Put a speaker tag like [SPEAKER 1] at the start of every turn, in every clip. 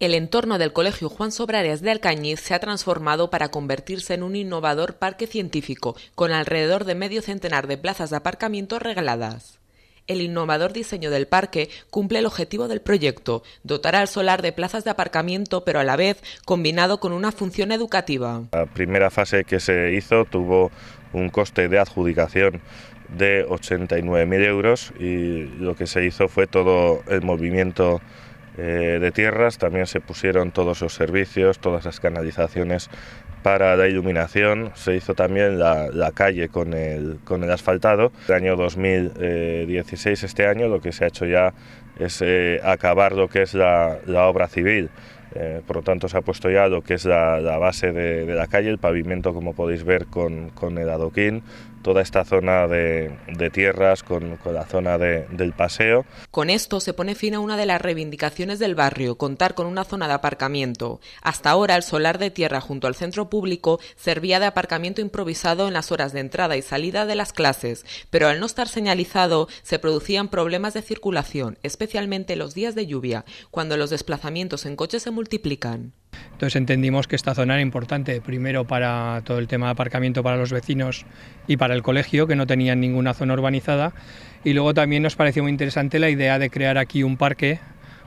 [SPEAKER 1] El entorno del Colegio Juan Sobrares de Alcañiz se ha transformado para convertirse en un innovador parque científico, con alrededor de medio centenar de plazas de aparcamiento regaladas. El innovador diseño del parque cumple el objetivo del proyecto, dotar al solar de plazas de aparcamiento, pero a la vez combinado con una función educativa.
[SPEAKER 2] La primera fase que se hizo tuvo un coste de adjudicación de 89.000 euros y lo que se hizo fue todo el movimiento eh, de tierras también se pusieron todos los servicios, todas las canalizaciones para la iluminación. Se hizo también la, calle con el, con asfaltado. El año 2016, este año, lo que se ha hecho ya es eh, acabar lo que es la obra civil. Eh, por lo tanto, se ha puesto ya lo que es la, base de, la calle, el pavimento, como podéis ver, con, con el adoquín, toda esta zona de, tierras, con, con, la zona del paseo.
[SPEAKER 1] Con esto se pone fin a una de las reivindicaciones del barrio, contar con una zona de aparcamiento. Hasta ahora, el solar de tierra junto al centro público servía de aparcamiento improvisado en las horas de entrada y salida de las clases, pero al no estar señalizado, se producían problemas de circulación, especialmente los días de lluvia, cuando los desplazamientos
[SPEAKER 3] en coches se multiplican. Entonces entendimos que esta zona era importante, primero para todo el tema de aparcamiento para los vecinos y para el colegio, que no tenían ninguna zona urbanizada, y luego también nos pareció muy interesante la idea de crear aquí un parque.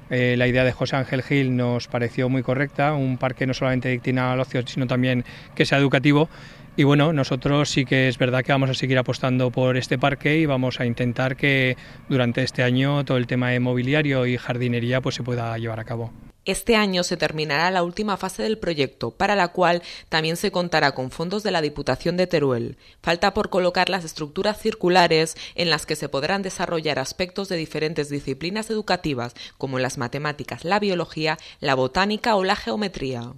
[SPEAKER 3] Eh, la idea de José Ángel Gil nos pareció muy correcta, un parque no solamente destinado al ocio, sino también que sea educativo. Y bueno, nosotros sí que es verdad que vamos a seguir apostando por este parque y vamos a intentar que durante este año todo el tema de mobiliario y jardinería pues se pueda llevar a cabo.
[SPEAKER 1] Este año se terminará la última fase del proyecto, para la cual también se contará con fondos de la Diputación de Teruel. Falta por colocar las estructuras circulares en las que se podrán desarrollar aspectos de diferentes disciplinas educativas, como las matemáticas, la biología, la botánica o la geometría.